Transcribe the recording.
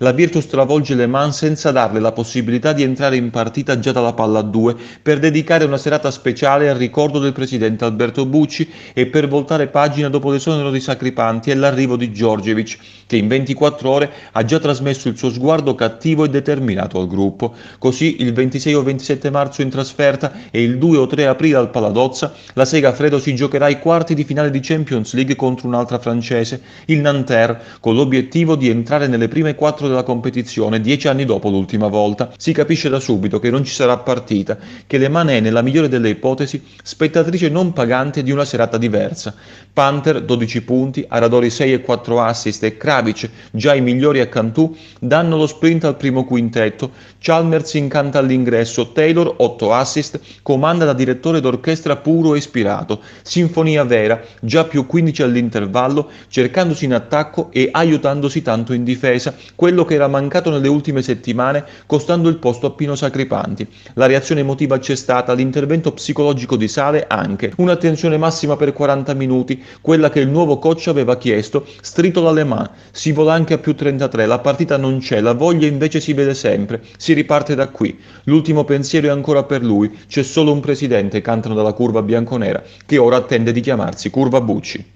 La Virtus travolge Le Mans senza darle la possibilità di entrare in partita già dalla palla a 2 per dedicare una serata speciale al ricordo del presidente Alberto Bucci e per voltare pagina dopo l'esonero di Sacripanti e l'arrivo di Giorgevic, che in 24 ore ha già trasmesso il suo sguardo cattivo e determinato al gruppo. Così il 26 o 27 marzo in trasferta e il 2 o 3 aprile al Paladozza, la Sega Fredo si giocherà i quarti di finale di Champions League contro un'altra francese, il Nanterre, con l'obiettivo di entrare nelle prime quattro della competizione dieci anni dopo l'ultima volta. Si capisce da subito che non ci sarà partita, che Le Mane è nella migliore delle ipotesi spettatrice non pagante di una serata diversa. Panther 12 punti, Aradori 6 e 4 assist e Kravic, già i migliori a Cantù, danno lo sprint al primo quintetto. Chalmers incanta all'ingresso, Taylor 8 assist, comanda da direttore d'orchestra puro e ispirato. Sinfonia vera, già più 15 all'intervallo, cercandosi in attacco e aiutandosi tanto in difesa. Quello quello che era mancato nelle ultime settimane, costando il posto a Pino Sacripanti. La reazione emotiva c'è stata, l'intervento psicologico di Sale anche. Un'attenzione massima per 40 minuti, quella che il nuovo coach aveva chiesto, stritola le mani, si vola anche a più 33, la partita non c'è, la voglia invece si vede sempre, si riparte da qui. L'ultimo pensiero è ancora per lui, c'è solo un presidente, cantano dalla curva bianconera, che ora attende di chiamarsi Curva Bucci.